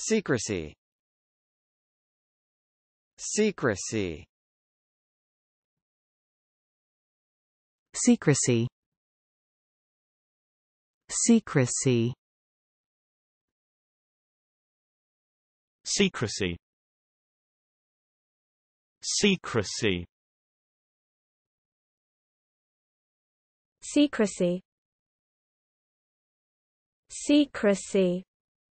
Secrecy Secrecy Secrecy Secrecy Secrecy Secrecy Secrecy Secrecy